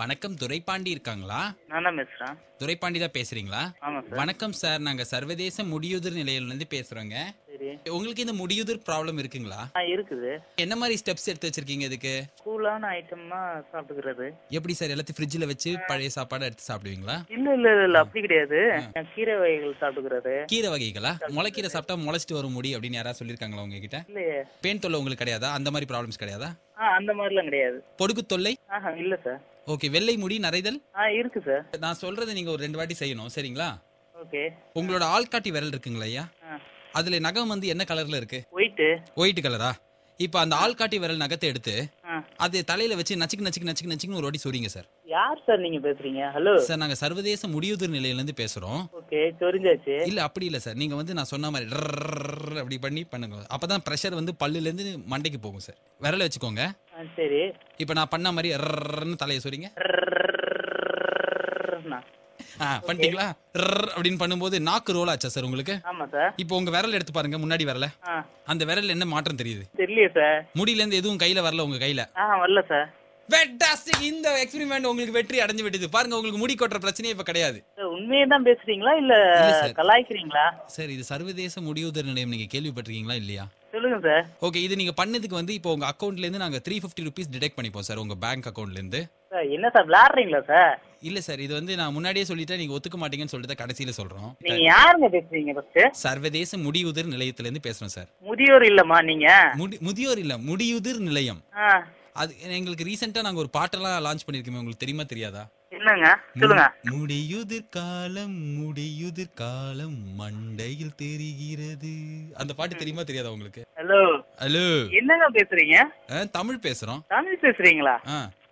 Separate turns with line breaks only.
வணக்கம் துரைபாண்டி இருக்காங்களா நான் துரைபாண்டி தான் பேசுறீங்களா ஆமா சார் வணக்கம் சார் நாங்க சர்வதேச முடியுதிர் நிலையில இருந்து பேசுறோங்க சரி உங்களுக்கு இந்த முடியுதிர் ப்ராப்ளம் இருக்குங்களா ஆ இருக்குது என்ன மாதிரி ஸ்டெப்ஸ் எடுத்து வச்சிருக்கீங்க இதுக்கு கூலான ஐட்டமா சாப்பிட்டுக்கிறது எப்படி சார் எல்லாத்தையும் ஃப்ரிட்ஜ்ல வச்சு பழைய சாப்பாடு எடுத்து சாப்பிடுவீங்களா இல்ல இல்ல இல்ல அப்படி கிடையாது நான் கீரை வகைகள் சாப்பிட்டுக்கிறது கீரை வகைகளா முளைக்கீரை சாப்பிட்டா முளைச்சிட்டு வர முடி அப்படின்னு யாராவது சொல்லிருக்காங்களா உங்ககிட்ட பேன் தொல்லை உங்களுக்கு கிடையாதா அந்த மாதிரி ப்ராப்ளம்ஸ் கிடையாதா அந்த மாதிரிலாம் கிடையாது பொடுக்கு தொல்லை இல்ல சார் ஓகே வெள்ளை முடி நரைதல் இருக்கு சார் நான் சொல்றதை நீங்க ஒரு ரெண்டு வாட்டி செய்யணும் சரிங்களா உங்களோட ஆள்காட்டி விரல் இருக்குங்களா ஐயா அதுல நகம் வந்து என்ன கலர்ல இருக்கு ஒயிட்டு ஒயிட் கலரா இப்ப அந்த ஆள்காட்டி விரல் நகத்தை எடுத்து அது தலையில வச்சு நச்சுக்கு நச்சுக்கு நச்சுக்கு நச்சுக்கு ஒரு வாட்டி சொல்றீங்க சார் யார் சார் நீங்க பேசுறீங்க ஹலோ சார் நாங்க சர்வதேச முடிவுதர் நிலையில இருந்து பேசுறோம் ஓகே தெரிஞ்சாச்சு இல்ல அப்படி இல்ல சார் நீங்க வந்து நான் சொன்ன மாதிரி டர்ரர்ரர் அப்படி பண்ணி பண்ணுங்க அப்பதான் பிரஷர் வந்து பல்லுல இருந்து மண்டைக்கு போகும் சார் விரல வச்சுக்கோங்க சரி இப்போ நான் பண்ண மாதிரி தலையை சொறீங்க பண்ணிட்டீங்களா அப்படின்னு பண்ணும்போது நாக்கு ரோல் ஆச்சா சார் உங்களுக்கு இப்போ உங்க விரல் எடுத்து பாருங்க முன்னாடி வரல அந்த விரல் என்ன மாற்றம் தெரியுது முடியல இருந்து எதுவும் கையில வரல உங்க கையில வரல சார் இந்த எக்ஸ்பிரிமெண்ட் உங்களுக்கு வெற்றி அடைஞ்சு விட்டது பாருங்க உங்களுக்கு முடி கொட்டுற பிரச்சனையே இப்ப கிடையாது உண்மையே தான் பேசுறீங்களா இல்ல கலாய்க்கிறீங்களா சார் இது சர்வதேச முடிவுதர் நிலையம் நீங்க கேள்விப்பட்டிருக்கீங்களா இல்லையா சொல்லுங்க சார் ஓகே இது நீங்க பண்ணதுக்கு வந்து இப்போ உங்க அக்கவுண்ட்ல இருந்து நாங்க த்ரீ பிப்டி ருபீஸ் டிடெக்ட் பண்ணிப்போம் சார் உங்க பேங்க் அக்கவுண்ட்ல இருந்து என்ன சார் விளையாடுறீங்களா சார் இல்ல சார் இது வந்து நான் முன்னாடியே சொல்லிட்டா நீங்க ஒத்துக்க மாட்டீங்கன்னு சொல்லிட்டு கடைசியில சொல்றோம் நீங்க யாருங்க பேசுறீங்க ஃபர்ஸ்ட் சர்வதேச முடியுதிர் நிலையத்துல இருந்து பேசுறோம் சார் முதியோர் இல்லமா நீங்க முதியோர் இல்ல முடியுதிர் நிலையம் அது எங்களுக்கு ரீசெண்டா நாங்க ஒரு பாட்டெல்லாம் லான்ச் பண்ணிருக்கோமே உங்களுக்கு தெரியுமா தெரியாதா என்னங்க சொல்லுங்க முடியுதிர் காலம் முடியுதிர் காலம் மண்டையில் தெரிகிறது அந்த பாட்டு தெரியுமா தெரியாதா உங்களுக்கு ஹலோ ஹலோ என்னங்க பேசுறீங்க தமிழ் பேசுறோம் தமிழ் பேசுறீங்களா